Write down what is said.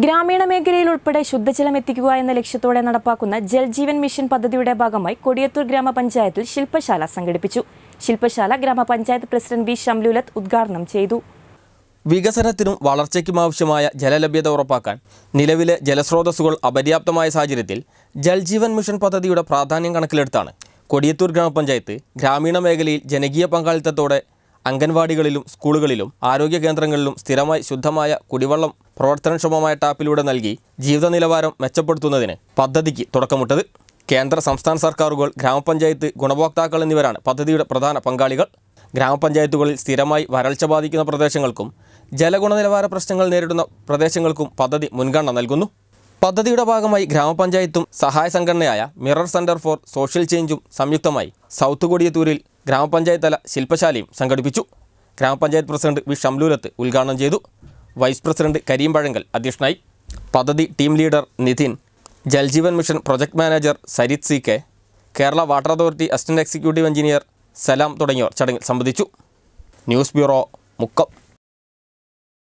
ഗ്രാമീണ മേഖലയിൽ ഉൾപ്പെടെ ശുദ്ധജലം എത്തിക്കുക എന്ന ലക്ഷ്യത്തോടെ നടപ്പാക്കുന്ന ജൽജീവൻ മിഷൻ പദ്ധതിയുടെ ഭാഗമായി കൊടിയത്തൂർ ഗ്രാമപഞ്ചായത്തിൽ ശില്പശാല സംഘടിപ്പിച്ചു ശില്പശാല ഗ്രാമപഞ്ചായത്ത് പ്രസിഡന്റ് വി ഷംലുലത്ത് ഉദ്ഘാടനം ചെയ്തു വികസനത്തിനും വളർച്ചയ്ക്കും ആവശ്യമായ ജലലഭ്യത ഉറപ്പാക്കാൻ നിലവിലെ ജലസ്രോതസ്സുകൾ അപര്യാപ്തമായ സാഹചര്യത്തിൽ ജൽജീവൻ മിഷൻ പദ്ധതിയുടെ പ്രാധാന്യം കണക്കിലെടുത്താണ് കൊടിയത്തൂർ ഗ്രാമപഞ്ചായത്ത് ഗ്രാമീണ മേഖലയിൽ ജനകീയ പങ്കാളിത്തത്തോടെ അംഗൻവാടികളിലും സ്കൂളുകളിലും ആരോഗ്യ കേന്ദ്രങ്ങളിലും സ്ഥിരമായി ശുദ്ധമായ കുടിവെള്ളം പ്രവർത്തനക്ഷമമായ ടാപ്പിലൂടെ നൽകി ജീവിത നിലവാരം മെച്ചപ്പെടുത്തുന്നതിന് പദ്ധതിക്ക് തുടക്കമിട്ടത് കേന്ദ്ര സംസ്ഥാന സർക്കാരുകൾ ഗ്രാമപഞ്ചായത്ത് ഗുണഭോക്താക്കൾ എന്നിവരാണ് പദ്ധതിയുടെ പ്രധാന പങ്കാളികൾ ഗ്രാമപഞ്ചായത്തുകളിൽ സ്ഥിരമായി വരൾച്ച ബാധിക്കുന്ന പ്രദേശങ്ങൾക്കും ജലഗുണനിലവാര പ്രശ്നങ്ങൾ നേരിടുന്ന പ്രദേശങ്ങൾക്കും പദ്ധതി മുൻഗണന നൽകുന്നു പദ്ധതിയുടെ ഭാഗമായി ഗ്രാമപഞ്ചായത്തും സഹായ സംഘടനയായ മിറർ സെൻറ്റർ ഫോർ സോഷ്യൽ ചേഞ്ചും സംയുക്തമായി സൗത്ത് കൊടിയത്തൂരിൽ ഗ്രാമപഞ്ചായത്ത് തല ശില്പശാലയും സംഘടിപ്പിച്ചു ഗ്രാമപഞ്ചായത്ത് പ്രസിഡന്റ് വി ഷംലൂരത്ത് ഉദ്ഘാടനം ചെയ്തു വൈസ് പ്രസിഡന്റ് കരീം പഴങ്കൽ അധ്യക്ഷനായി പദ്ധതി team leader Nithin Jaljeevan mission project manager Sarith C K Kerala water authority assistant executive engineer Salam തുടങ്ങിയവർ ചടങ്ങിൽ സംബന്ധിച്ചു ന്യൂസ് ബ്യൂറോ മുക്കം